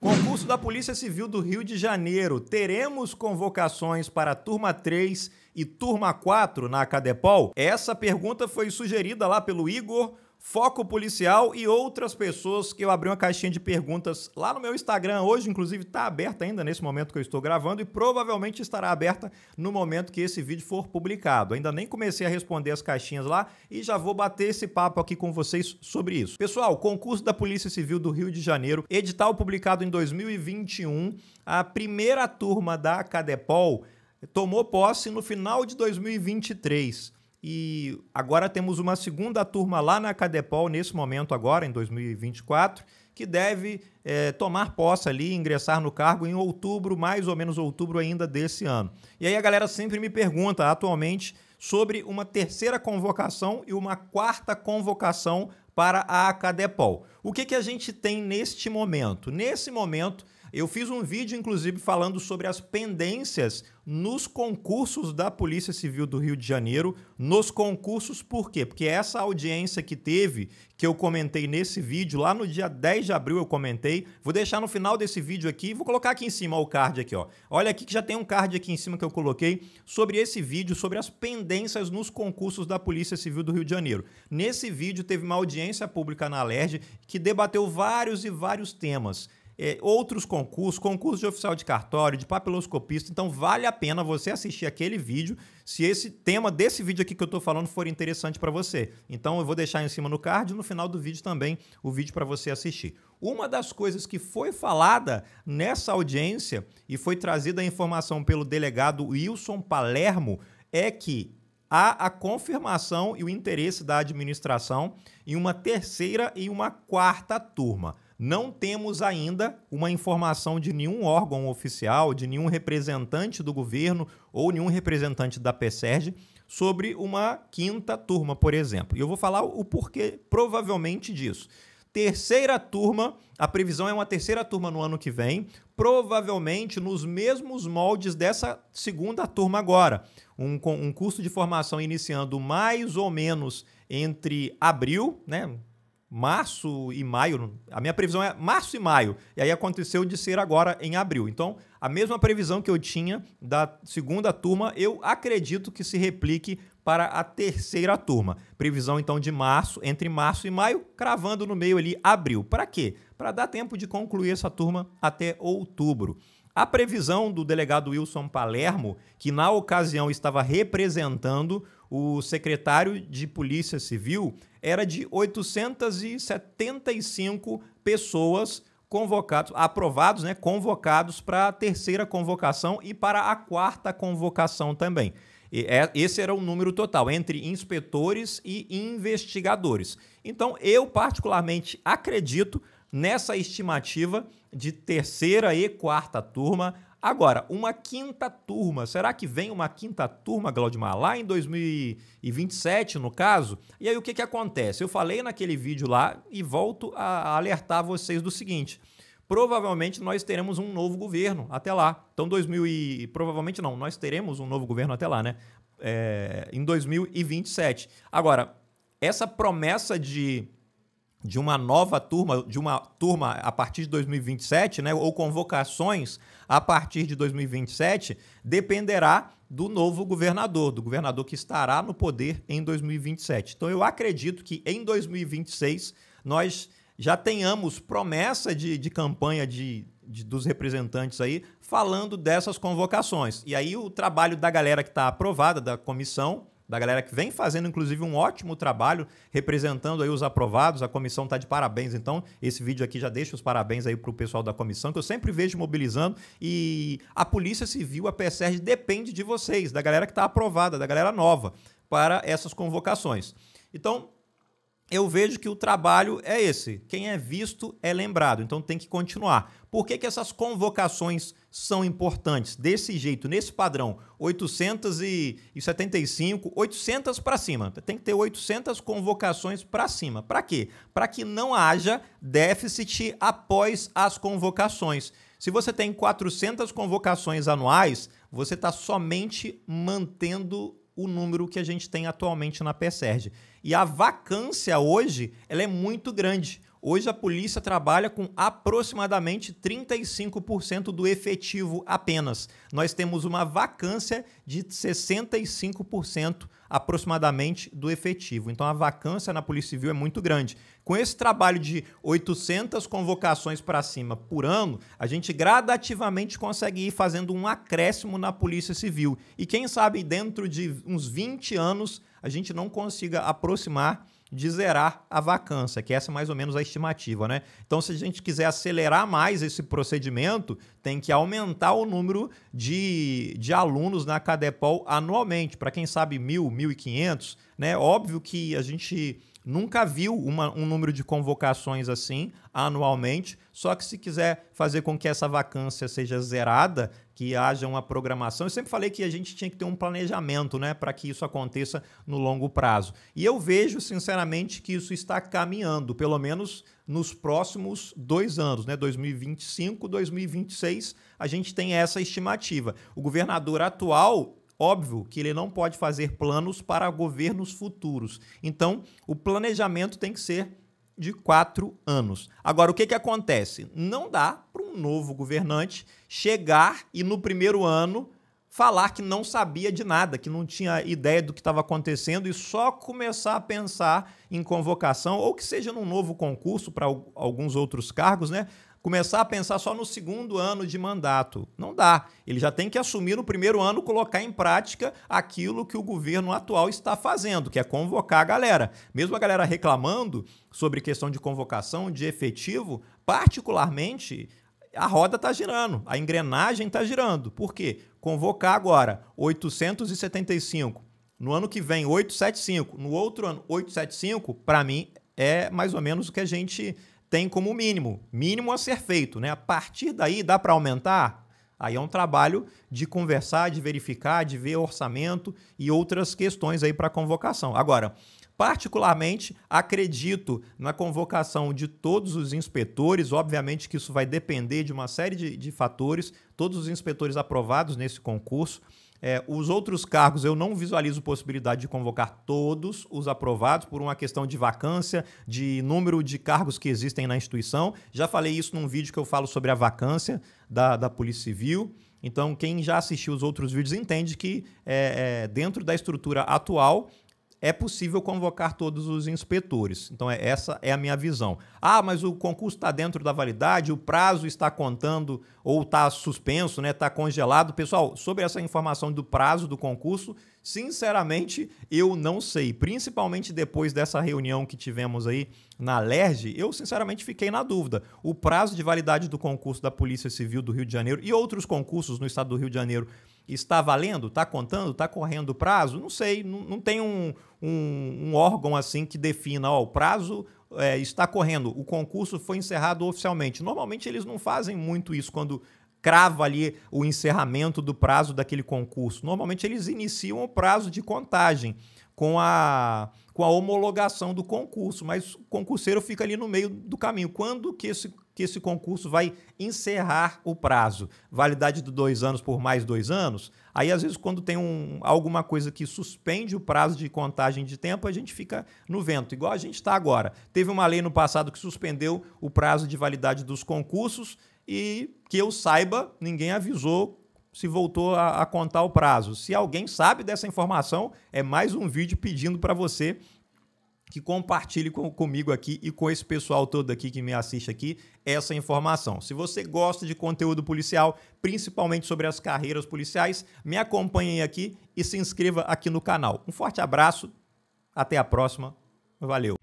Concurso da Polícia Civil do Rio de Janeiro. Teremos convocações para turma 3 e turma 4 na Cadepol? Essa pergunta foi sugerida lá pelo Igor Foco Policial e outras pessoas que eu abri uma caixinha de perguntas lá no meu Instagram hoje, inclusive está aberta ainda nesse momento que eu estou gravando e provavelmente estará aberta no momento que esse vídeo for publicado. Ainda nem comecei a responder as caixinhas lá e já vou bater esse papo aqui com vocês sobre isso. Pessoal, concurso da Polícia Civil do Rio de Janeiro, edital publicado em 2021, a primeira turma da Cadepol tomou posse no final de 2023. E agora temos uma segunda turma lá na Cadepol, nesse momento agora, em 2024, que deve é, tomar posse ali, ingressar no cargo em outubro, mais ou menos outubro ainda desse ano. E aí a galera sempre me pergunta, atualmente, sobre uma terceira convocação e uma quarta convocação para a Cadepol. O que, que a gente tem neste momento? Nesse momento, eu fiz um vídeo, inclusive, falando sobre as pendências nos concursos da Polícia Civil do Rio de Janeiro. Nos concursos, por quê? Porque essa audiência que teve, que eu comentei nesse vídeo, lá no dia 10 de abril eu comentei, vou deixar no final desse vídeo aqui, vou colocar aqui em cima o card aqui, ó. Olha aqui que já tem um card aqui em cima que eu coloquei sobre esse vídeo, sobre as pendências nos concursos da Polícia Civil do Rio de Janeiro. Nesse vídeo teve uma audiência pública na Alerj que debateu vários e vários temas é, outros concursos, concurso de oficial de cartório, de papiloscopista. Então vale a pena você assistir aquele vídeo se esse tema desse vídeo aqui que eu estou falando for interessante para você. Então eu vou deixar em cima no card e no final do vídeo também o vídeo para você assistir. Uma das coisas que foi falada nessa audiência e foi trazida a informação pelo delegado Wilson Palermo é que há a confirmação e o interesse da administração em uma terceira e uma quarta turma não temos ainda uma informação de nenhum órgão oficial, de nenhum representante do governo ou nenhum representante da PSERG sobre uma quinta turma, por exemplo. E eu vou falar o porquê provavelmente disso. Terceira turma, a previsão é uma terceira turma no ano que vem, provavelmente nos mesmos moldes dessa segunda turma agora. Um, um curso de formação iniciando mais ou menos entre abril, né? março e maio. A minha previsão é março e maio. E aí aconteceu de ser agora em abril. Então, a mesma previsão que eu tinha da segunda turma, eu acredito que se replique para a terceira turma. Previsão então de março, entre março e maio, cravando no meio ali abril. Para quê? Para dar tempo de concluir essa turma até outubro. A previsão do delegado Wilson Palermo, que na ocasião estava representando o secretário de Polícia Civil, era de 875 pessoas convocados, aprovados, né, convocados para a terceira convocação e para a quarta convocação também. E é, esse era o número total entre inspetores e investigadores. Então, eu particularmente acredito nessa estimativa de terceira e quarta turma Agora, uma quinta turma. Será que vem uma quinta turma, Glaudimar? Lá em 2027, no caso? E aí o que, que acontece? Eu falei naquele vídeo lá e volto a alertar vocês do seguinte. Provavelmente nós teremos um novo governo até lá. Então, 2000 e... Provavelmente não, nós teremos um novo governo até lá, né? É, em 2027. Agora, essa promessa de de uma nova turma, de uma turma a partir de 2027, né, ou convocações a partir de 2027, dependerá do novo governador, do governador que estará no poder em 2027. Então eu acredito que em 2026 nós já tenhamos promessa de, de campanha de, de dos representantes aí falando dessas convocações. E aí o trabalho da galera que está aprovada, da comissão, da galera que vem fazendo, inclusive, um ótimo trabalho representando aí os aprovados. A comissão está de parabéns, então. Esse vídeo aqui já deixa os parabéns aí para o pessoal da comissão, que eu sempre vejo mobilizando. E a Polícia Civil, a PSR, depende de vocês, da galera que está aprovada, da galera nova, para essas convocações. Então, eu vejo que o trabalho é esse. Quem é visto é lembrado, então tem que continuar. Por que, que essas convocações são importantes? Desse jeito, nesse padrão, 875, 800 para cima. Tem que ter 800 convocações para cima. Para quê? Para que não haja déficit após as convocações. Se você tem 400 convocações anuais, você está somente mantendo o número que a gente tem atualmente na PSERG. E a vacância hoje, ela é muito grande. Hoje a polícia trabalha com aproximadamente 35% do efetivo apenas. Nós temos uma vacância de 65% aproximadamente do efetivo. Então a vacância na Polícia Civil é muito grande. Com esse trabalho de 800 convocações para cima por ano, a gente gradativamente consegue ir fazendo um acréscimo na Polícia Civil. E quem sabe dentro de uns 20 anos a gente não consiga aproximar de zerar a vacância, que essa é mais ou menos a estimativa, né? Então, se a gente quiser acelerar mais esse procedimento, tem que aumentar o número de, de alunos na Cadepol anualmente, para quem sabe mil, mil e quinhentos, né? Óbvio que a gente nunca viu uma, um número de convocações assim anualmente, só que se quiser fazer com que essa vacância seja zerada, que haja uma programação. Eu sempre falei que a gente tinha que ter um planejamento, né, para que isso aconteça no longo prazo. E eu vejo, sinceramente, que isso está caminhando, pelo menos nos próximos dois anos, né, 2025, 2026, a gente tem essa estimativa. O governador atual Óbvio que ele não pode fazer planos para governos futuros. Então, o planejamento tem que ser de quatro anos. Agora, o que, que acontece? Não dá para um novo governante chegar e, no primeiro ano, falar que não sabia de nada, que não tinha ideia do que estava acontecendo e só começar a pensar em convocação ou que seja num novo concurso para alguns outros cargos, né? Começar a pensar só no segundo ano de mandato. Não dá. Ele já tem que assumir no primeiro ano, colocar em prática aquilo que o governo atual está fazendo, que é convocar a galera. Mesmo a galera reclamando sobre questão de convocação, de efetivo, particularmente a roda está girando, a engrenagem está girando. Por quê? Convocar agora 875, no ano que vem 875, no outro ano 875, para mim é mais ou menos o que a gente tem como mínimo, mínimo a ser feito, né? A partir daí dá para aumentar? Aí é um trabalho de conversar, de verificar, de ver orçamento e outras questões aí para convocação. Agora, Particularmente, acredito na convocação de todos os inspetores. Obviamente que isso vai depender de uma série de, de fatores. Todos os inspetores aprovados nesse concurso. É, os outros cargos eu não visualizo possibilidade de convocar todos os aprovados por uma questão de vacância, de número de cargos que existem na instituição. Já falei isso num vídeo que eu falo sobre a vacância da, da Polícia Civil. Então, quem já assistiu os outros vídeos entende que, é, é, dentro da estrutura atual, é possível convocar todos os inspetores. Então, é, essa é a minha visão. Ah, mas o concurso está dentro da validade, o prazo está contando ou está suspenso, né? Está congelado. Pessoal, sobre essa informação do prazo do concurso, sinceramente, eu não sei. Principalmente depois dessa reunião que tivemos aí na LERJ, eu sinceramente fiquei na dúvida. O prazo de validade do concurso da Polícia Civil do Rio de Janeiro e outros concursos no estado do Rio de Janeiro Está valendo? Está contando? Está correndo o prazo? Não sei, não, não tem um, um, um, órgão assim que defina ó, o prazo. É, está correndo, o concurso foi encerrado oficialmente. Normalmente eles não fazem muito isso quando crava ali o encerramento do prazo daquele concurso. Normalmente eles iniciam o prazo de contagem com a, com a homologação do concurso, mas o concurseiro fica ali no meio do caminho. Quando que esse que esse concurso vai encerrar o prazo. Validade de dois anos por mais dois anos. Aí, às vezes, quando tem um, alguma coisa que suspende o prazo de contagem de tempo, a gente fica no vento, igual a gente está agora. Teve uma lei no passado que suspendeu o prazo de validade dos concursos e, que eu saiba, ninguém avisou se voltou a, a contar o prazo. Se alguém sabe dessa informação, é mais um vídeo pedindo para você que compartilhe com, comigo aqui e com esse pessoal todo aqui que me assiste aqui essa informação. Se você gosta de conteúdo policial, principalmente sobre as carreiras policiais, me acompanhe aqui e se inscreva aqui no canal. Um forte abraço, até a próxima, valeu!